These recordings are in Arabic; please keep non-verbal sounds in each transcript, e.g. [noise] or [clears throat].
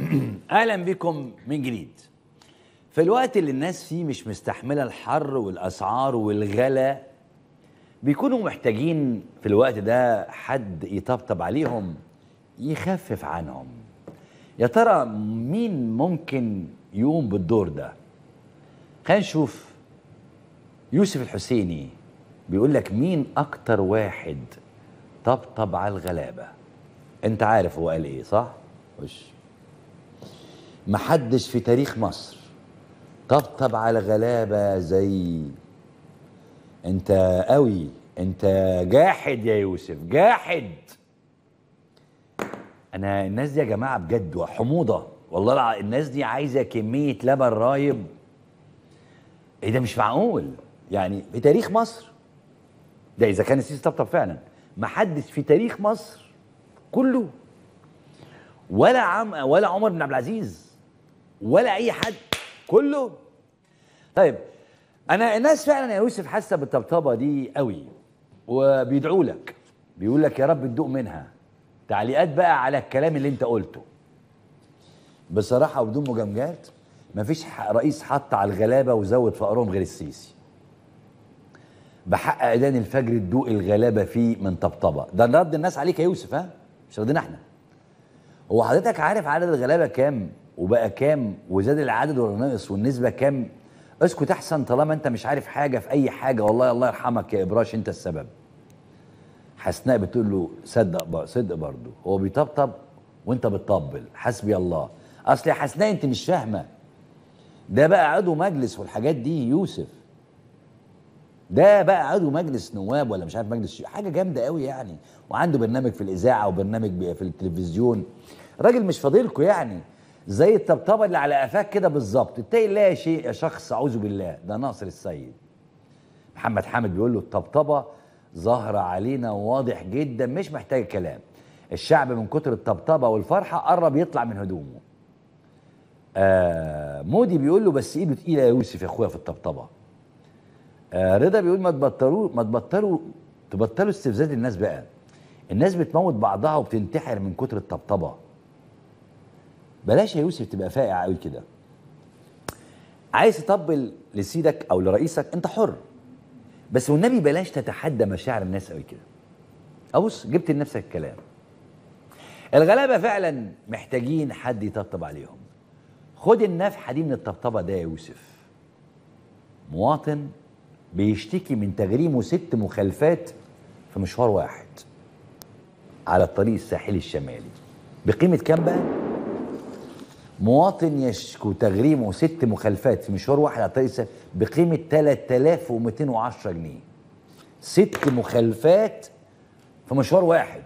[clears throat] اهلا بكم من جديد في الوقت اللي الناس فيه مش مستحمله الحر والاسعار والغلا بيكونوا محتاجين في الوقت ده حد يطبطب عليهم يخفف عنهم يا ترى مين ممكن يقوم بالدور ده خلينا نشوف يوسف الحسيني بيقول لك مين اكتر واحد طبطب على الغلابه انت عارف هو قال ايه صح وش محدش في تاريخ مصر طبطب على غلابه زي انت قوي انت جاحد يا يوسف جاحد انا الناس دي يا جماعه بجد وحموضه والله الناس دي عايزه كميه لبن رايب ايه ده مش معقول يعني في تاريخ مصر ده اذا كان السيسي طبطب فعلا ما حدش في تاريخ مصر كله ولا عم ولا عمر بن عبد العزيز ولا اي حد كله طيب انا الناس فعلا يا يوسف حاسه بالطبطبه دي قوي وبيدعوا لك بيقول لك يا رب تدوق منها تعليقات بقى على الكلام اللي انت قلته بصراحه وبدون مجامجات مفيش رئيس حط على الغلابه وزود فقرهم غير السيسي بحق اذان الفجر تدوق الغلابه فيه من طبطبه ده رد الناس عليك يا يوسف ها مش ردنا احنا هو حضرتك عارف عدد الغلابه كام وبقى كام وزاد العدد ولا نقص والنسبه كام اسكت احسن طالما انت مش عارف حاجه في اي حاجه والله الله يرحمك يا ابراش انت السبب حسناء بتقول له صدق بقى صدق برضه هو بيطبطب وانت بتطبل حسبي الله اصل يا حسناء انت مش فاهمه ده بقى عضو مجلس والحاجات دي يوسف ده بقى عضو مجلس نواب ولا مش عارف مجلس حاجه جامده قوي يعني وعنده برنامج في الاذاعه وبرنامج في التلفزيون راجل مش فاضلكوا يعني زي الطبطبه اللي على قفاك كده بالظبط تلاقي لا شيء يا شخص اعوذ بالله ده ناصر السيد محمد حامد بيقول له الطبطبه ظاهره علينا واضح جدا مش محتاج كلام الشعب من كتر الطبطبه والفرحه قرب يطلع من هدومه آه مودي بيقول له بس ايده تقيله يا يوسف يا اخويا في الطبطبه آه رضا بيقول ما تبطلوا ما تبطلوا تبطلوا استفزاز الناس بقى الناس بتموت بعضها وبتنتحر من كتر الطبطبه بلاش يا يوسف تبقى فاقع قوي كده عايز تطبل لسيدك او لرئيسك انت حر بس والنبي بلاش تتحدى مشاعر الناس قوي كده ابص جبت لنفسك الكلام الغلابه فعلا محتاجين حد يطبطب عليهم خد النفحه دي من الطبطبه ده يا يوسف مواطن بيشتكي من تغريمه ست مخالفات في مشوار واحد على الطريق الساحلي الشمالي بقيمه كام بقى مواطن يشكو تغريمه ست مخالفات في مشوار واحد على طريق بقيمة 3210 جنيه ست مخالفات في مشوار واحد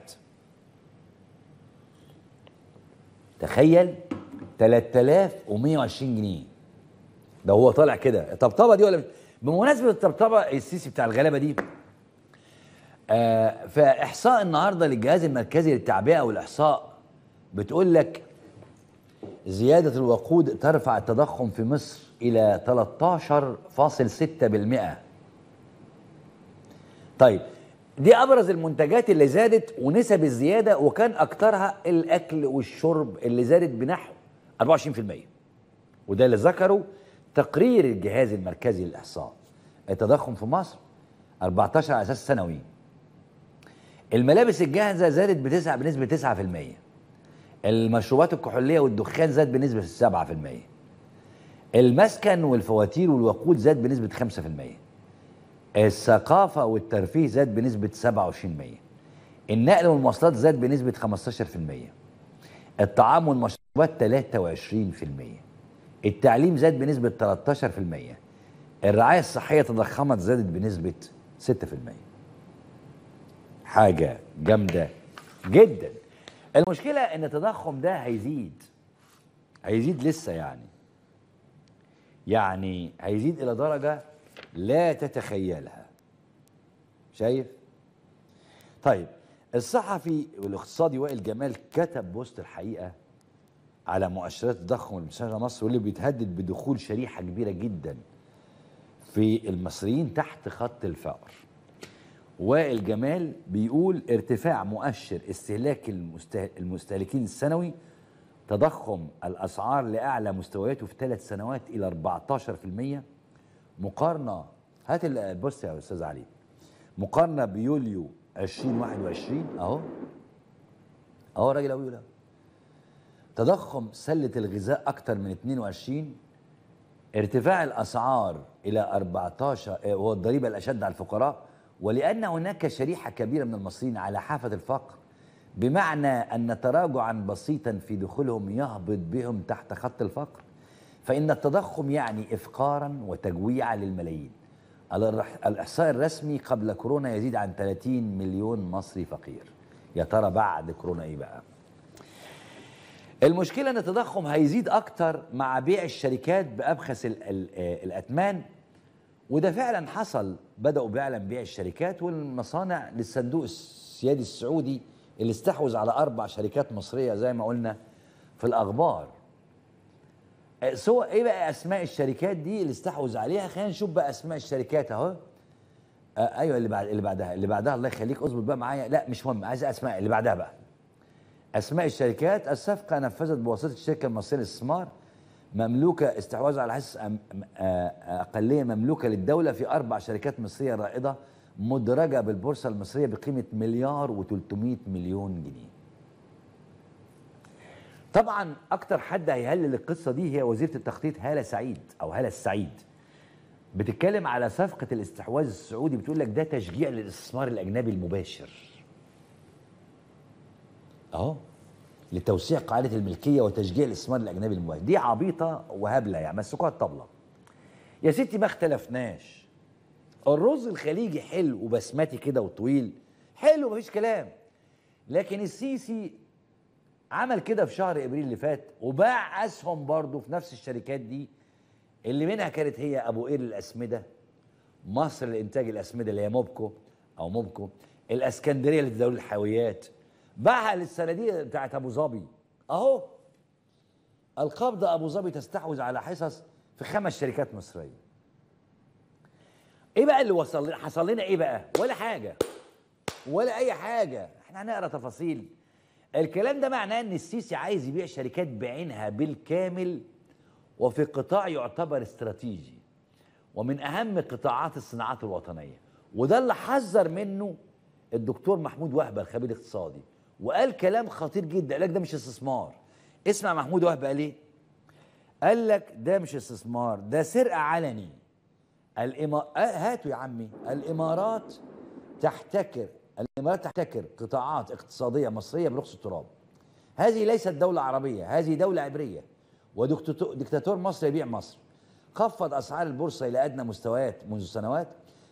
تخيل 3120 جنيه ده هو طالع كده الطبطبه دي ولا بمناسبه الطبطبه السيسي بتاع الغلبه دي آه فاحصاء النهارده للجهاز المركزي للتعبئه والاحصاء بتقول لك زيادة الوقود ترفع التضخم في مصر إلى 13.6% طيب دي أبرز المنتجات اللي زادت ونسب الزيادة وكان أكترها الأكل والشرب اللي زادت بنحو 24% وده اللي ذكره تقرير الجهاز المركزي للإحصاء التضخم في مصر 14 على أساس سنوي الملابس الجاهزة زادت بنسبة 9% المشروبات الكحوليه والدخان زاد بنسبه 7% المسكن والفواتير والوقود زاد بنسبه 5% الثقافه والترفيه زاد بنسبه 27% النقل والمواصلات زاد بنسبه 15% الطعام والمشروبات 23% التعليم زاد بنسبه 13% الرعاية الصحية تضخمت زادت بنسبة 6% حاجة جامدة جدا المشكله ان التضخم ده هيزيد هيزيد لسه يعني يعني هيزيد الى درجه لا تتخيلها شايف طيب الصحفي والاقتصادي وائل جمال كتب بوست الحقيقه على مؤشرات التضخم المستهدفه مصر واللي بيتهدد بدخول شريحه كبيره جدا في المصريين تحت خط الفقر وائل جمال بيقول ارتفاع مؤشر استهلاك المستهلكين السنوي تضخم الأسعار لأعلى مستوياته في ثلاث سنوات إلى 14% مقارنة هات البص يا أستاذ علي مقارنة بيوليو 2021 أهو أهو الراجل أبو ده تضخم سلة الغذاء أكتر من 22 ارتفاع الأسعار إلى 14 آه، هو الضريبة الأشد على الفقراء ولأن هناك شريحة كبيرة من المصريين على حافة الفقر بمعنى أن تراجعا بسيطا في دخولهم يهبط بهم تحت خط الفقر فإن التضخم يعني إفقارا وتجويعا للملايين الإحصاء الرسمي قبل كورونا يزيد عن 30 مليون مصري فقير يا ترى بعد كورونا إيه بقى المشكلة أن التضخم هيزيد أكتر مع بيع الشركات بأبخس الأثمان وده فعلا حصل بدأوا فعلا بيع الشركات والمصانع للصندوق السيادي السعودي اللي استحوذ على أربع شركات مصرية زي ما قلنا في الأخبار أه، سوى ايه بقى اسماء الشركات دي اللي استحوذ عليها خلينا نشوف بقى اسماء الشركات اهو آه ايوه اللي بعد اللي بعدها اللي بعدها الله يخليك اظبط بقى معايا لا مش مهم عايز اسماء اللي بعدها بقى اسماء الشركات الصفقه نفذت بواسطه الشركه المصريه للاستثمار مملوكة استحواذ على حصص آه، أقلية مملوكة للدولة في أربع شركات مصرية رائدة مدرجة بالبورصة المصرية بقيمة مليار و300 مليون جنيه طبعا أكتر حد هيهلل القصة دي هي وزيرة التخطيط هالة سعيد أو هالة السعيد بتتكلم على صفقة الاستحواذ السعودي بتقول لك ده تشجيع للاستثمار الأجنبي المباشر أهو لتوسيع قاعده الملكيه وتشجيع الاستثمار الاجنبي المباشر دي عبيطه وهبله يعني مسكوها الطبله يا ستي ما اختلفناش الرز الخليجي حلو وبسمتي كده وطويل حلو مفيش كلام لكن السيسي عمل كده في شهر ابريل اللي فات وباع اسهم برضه في نفس الشركات دي اللي منها كانت هي ابو قير الاسمده مصر لانتاج الاسمده اللي هي موبكو او موبكو الاسكندريه لتداول الحاويات باعها للصناديق بتاعت ابو ظبي اهو القبض ابو ظبي تستحوذ على حصص في خمس شركات مصريه ايه بقى اللي وصل لنا حصل لنا ايه بقى ولا حاجه ولا اي حاجه احنا هنقرا تفاصيل الكلام ده معناه ان السيسي عايز يبيع شركات بعينها بالكامل وفي قطاع يعتبر استراتيجي ومن اهم قطاعات الصناعات الوطنيه وده اللي حذر منه الدكتور محمود وهبه الخبير الاقتصادي وقال كلام خطير جدا قال لك ده مش استثمار اسمع محمود وهب قال ايه قال لك ده مش استثمار ده سرقه علني الإما... آه، هاتوا يا عمي الامارات تحتكر الامارات تحتكر قطاعات اقتصاديه مصريه برخص التراب هذه ليست دوله عربيه هذه دوله عبريه ودكتاتور مصر يبيع مصر خفض اسعار البورصه الى ادنى مستويات منذ سنوات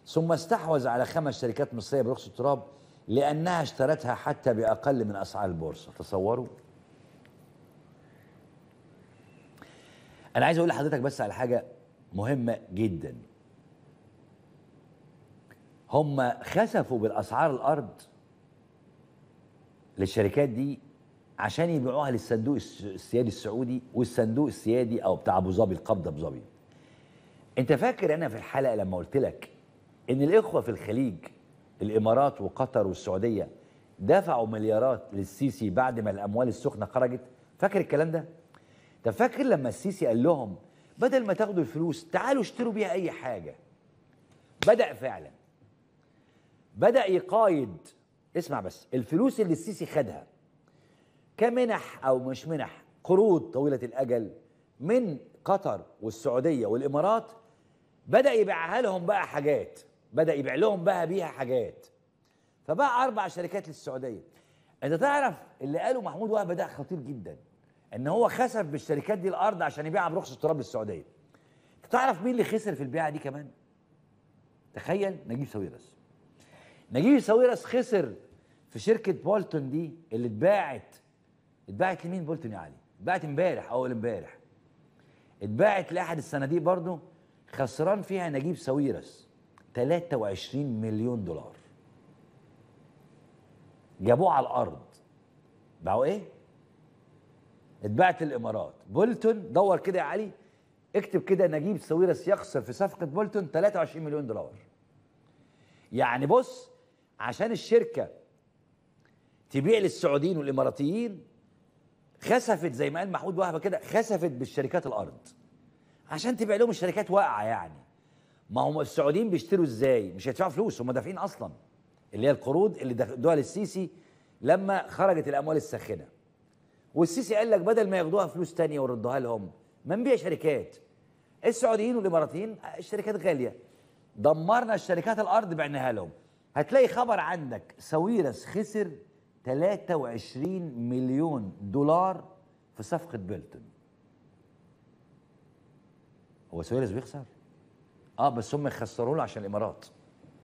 ثم استحوذ على خمس شركات مصريه برخص التراب لأنها اشترتها حتى بأقل من أسعار البورصة تصوروا أنا عايز أقول لحضرتك بس على حاجة مهمة جدا هم خسفوا بالأسعار الأرض للشركات دي عشان يبيعوها للصندوق السيادي السعودي والصندوق السيادي أو بتاع أبو ظبي القبضة أبو ظبي أنت فاكر أنا في الحلقة لما قلت لك إن الإخوة في الخليج الامارات وقطر والسعوديه دفعوا مليارات للسيسي بعد ما الاموال السخنه خرجت فاكر الكلام ده طب فاكر لما السيسي قال لهم بدل ما تاخدوا الفلوس تعالوا اشتروا بيها اي حاجه بدا فعلا بدا يقايد اسمع بس الفلوس اللي السيسي خدها كمنح او مش منح قروض طويله الاجل من قطر والسعوديه والامارات بدا يبيعها لهم بقى حاجات بدا يبيع لهم بقى بيها حاجات فبقى اربع شركات للسعوديه انت تعرف اللي قاله محمود وهب ده خطير جدا ان هو خسف بالشركات دي الارض عشان يبيعها برخص التراب للسعوديه تعرف مين اللي خسر في البيعه دي كمان تخيل نجيب ساويرس نجيب ساويرس خسر في شركه بولتون دي اللي اتباعت اتباعت لمين بولتون يا علي اتباعت امبارح اول امبارح اتباعت لاحد الصناديق برضه خسران فيها نجيب ساويرس 23 مليون دولار جابوه على الارض باعوا ايه اتباعت الامارات بولتون دور كده يا علي اكتب كده نجيب سويرس يخسر في صفقه بولتون 23 مليون دولار يعني بص عشان الشركه تبيع للسعوديين والاماراتيين خسفت زي ما قال محمود وهبه كده خسفت بالشركات الارض عشان تبيع لهم الشركات واقعه يعني ما هم السعوديين بيشتروا ازاي مش هيدفعوا فلوس هم دافعين اصلا اللي هي القروض اللي دول للسيسي لما خرجت الاموال الساخنه والسيسي قال لك بدل ما ياخدوها فلوس تانية ويردوها لهم ما نبيع شركات السعوديين والاماراتيين الشركات غاليه دمرنا الشركات الارض بعناها لهم هتلاقي خبر عندك ساويرس خسر 23 مليون دولار في صفقه بيلتون هو ساويرس بيخسر اه بس هم خسروا له عشان الامارات